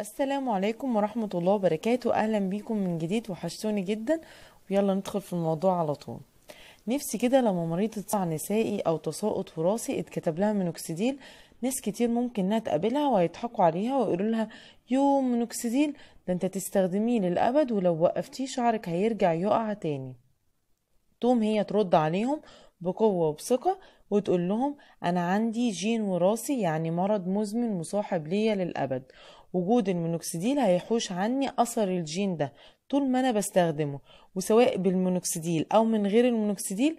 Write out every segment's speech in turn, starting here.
السلام عليكم ورحمة الله وبركاته أهلا بيكم من جديد وحشتوني جدا ويلا ندخل في الموضوع على طول نفسي كده لما مريضة تصاع نسائي أو تساقط وراثي اتكتب لها منوكسيديل ناس كتير ممكن انها تقابلها ويضحكوا عليها ويقولوا لها يو منوكسيديل ده انت تستخدميه للأبد ولو وقفتيه شعرك هيرجع يقع تاني تقوم هي ترد عليهم بقوة وبثقة وتقول لهم أنا عندي جين وراثي يعني مرض مزمن مصاحب ليا للأبد وجود المونوكسيديل هيحوش عني اثر الجين ده طول ما انا بستخدمه وسواء بالمونوكسيديل او من غير المونوكسيديل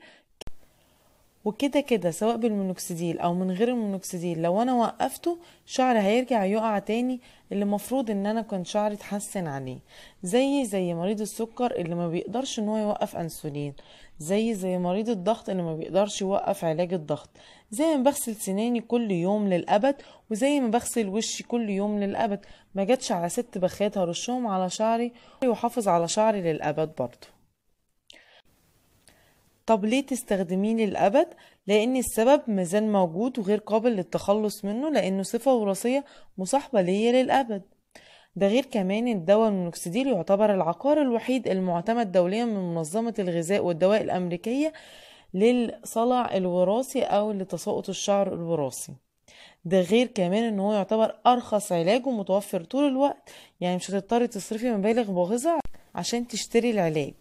وكده كده سواء بالمونوكسيديل او من غير المونوكسيديل لو انا وقفته شعري هيرجع يقع تاني اللي مفروض ان انا كان شعري اتحسن عليه زي زي مريض السكر اللي ما بيقدرش ان هو يوقف انسولين زي زي مريض الضغط اللي ما بيقدرش يوقف علاج الضغط زي ما بغسل سناني كل يوم للابد وزي ما بغسل وشي كل يوم للابد ما جاتش على ست بخات هرشهم على شعري واحافظ على شعري للابد برضه طب ليه تستخدميه للأبد؟ لأن السبب مازال موجود وغير قابل للتخلص منه لأنه صفة وراثية مصاحبة ليا للأبد ده غير كمان الدواء المونوكسيديل يعتبر العقار الوحيد المعتمد دوليا من منظمة الغذاء والدواء الأمريكية للصلع الوراثي أو لتساقط الشعر الوراثي ده غير كمان ان هو يعتبر ارخص علاج ومتوفر طول الوقت يعني مش هتضطري تصرفي مبالغ باهظة عشان تشتري العلاج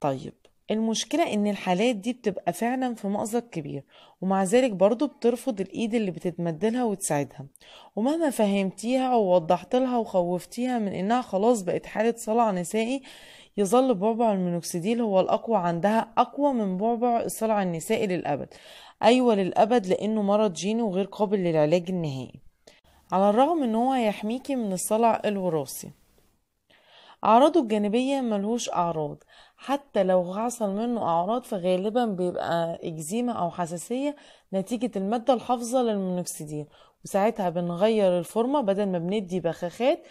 طيب المشكلة إن الحالات دي بتبقى فعلا في مأزق كبير ومع ذلك برضو بترفض الإيد اللي بتتمدلها وتساعدها ومهما فهمتيها ووضحت لها وخوفتيها من إنها خلاص بقت حالة صلع نسائي يظل بعبع المينوكسيديل هو الأقوى عندها أقوى من بعبع الصلع النسائي للأبد أيوة للأبد لأنه مرض جيني وغير قابل للعلاج النهائي على الرغم إن هو يحميكي من الصلع الوراثي أعراضه الجانبية ملهوش أعراض حتى لو حصل منه أعراض فغالبا بيبقى إكزيما أو حساسية نتيجة المادة الحافظة للمونوكسيدين وساعتها بنغير الفورمة بدل ما بندي بخاخات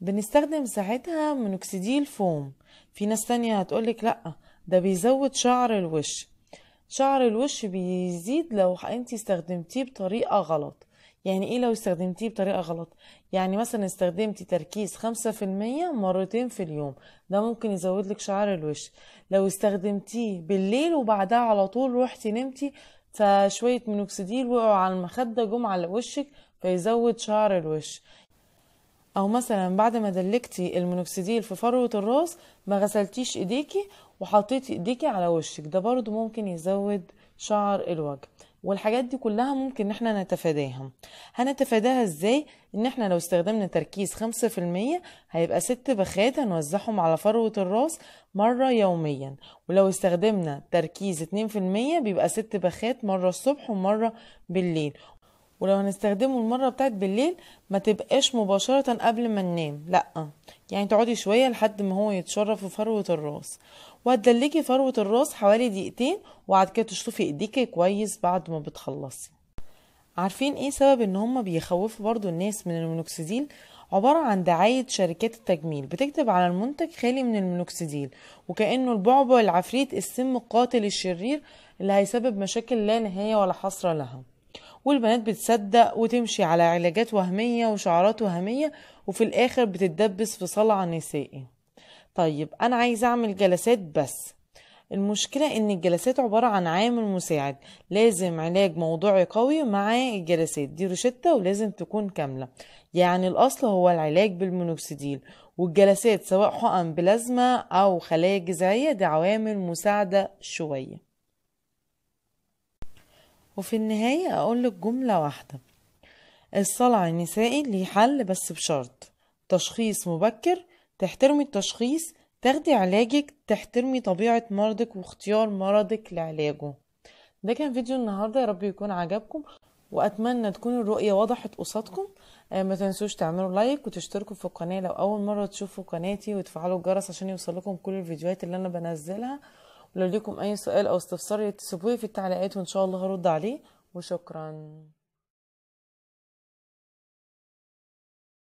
بنستخدم ساعتها مونوكسيديل فوم في ناس تانية هتقولك لأ ده بيزود شعر الوش شعر الوش بيزيد لو انت استخدمتيه بطريقة غلط يعني ايه لو استخدمتيه بطريقة غلط يعني مثلا استخدمتي تركيز خمسة في المية مرتين في اليوم ده ممكن يزود لك شعر الوش لو استخدمتيه بالليل وبعدها على طول روحتي نمتي فشوية مينوكسيديل وقعوا على المخدة جم على وشك فيزود شعر الوش او مثلا بعد ما دلكتي المينوكسيديل في فروة الراس ما غسلتيش ايديكي وحطيتي ايديكي على وشك ده برضو ممكن يزود شعر الوجه والحاجات دي كلها ممكن ان احنا نتفاداها هنتفاداها ازاي ان احنا لو استخدمنا تركيز خمسة في المية هيبقى ست بخات هنوزعهم على فروة الراس مرة يوميا ولو استخدمنا تركيز اتنين في المية بيبقى ست بخات مرة الصبح ومرة بالليل ولو هنستخدمه المرة بتاعت بالليل ما تبقاش مباشرة قبل ما ننام لأ يعني تقعدي شوية لحد ما هو يتشرف في فروة الراس وهتدلكي فروة الراس حوالي دقيقتين وبعد كده تشطفي ايديكي كويس بعد ما بتخلصي عارفين ايه سبب ان هما بيخوفوا برضو الناس من المونوكسيديل عبارة عن دعاية شركات التجميل بتكتب على المنتج خالي من المونوكسيديل وكأنه البعبع العفريت السم القاتل الشرير اللي هيسبب مشاكل لا نهاية ولا حصر لها والبنات بتصدق وتمشي على علاجات وهمية وشعارات وهمية وفي الآخر بتتدبس في صلع نسائي طيب أنا عايزة أعمل جلسات بس المشكلة إن الجلسات عبارة عن عامل مساعد لازم علاج موضوعي قوي مع الجلسات دي روشتة ولازم تكون كاملة يعني الأصل هو العلاج بالمونوكسيديل والجلسات سواء حقن بلازما أو خلايا جذعية دي عوامل مساعدة شوية وفي النهاية أقولك جملة واحدة الصلع النسائي ليه حل بس بشرط تشخيص مبكر تحترمي التشخيص تاخدي علاجك تحترمي طبيعة مرضك واختيار مرضك لعلاجه ده كان فيديو النهاردة يا رب يكون عجبكم وأتمنى تكون الرؤية وضحت قصادكم آه ما تنسوش تعملوا لايك وتشتركوا في القناة لو أول مرة تشوفوا قناتي وتفعلوا الجرس عشان يوصلكم كل الفيديوهات اللي أنا بنزلها لو ليكم أي سؤال أو استفسار يتسبوه في التعليقات وإن شاء الله هرد عليه وشكرا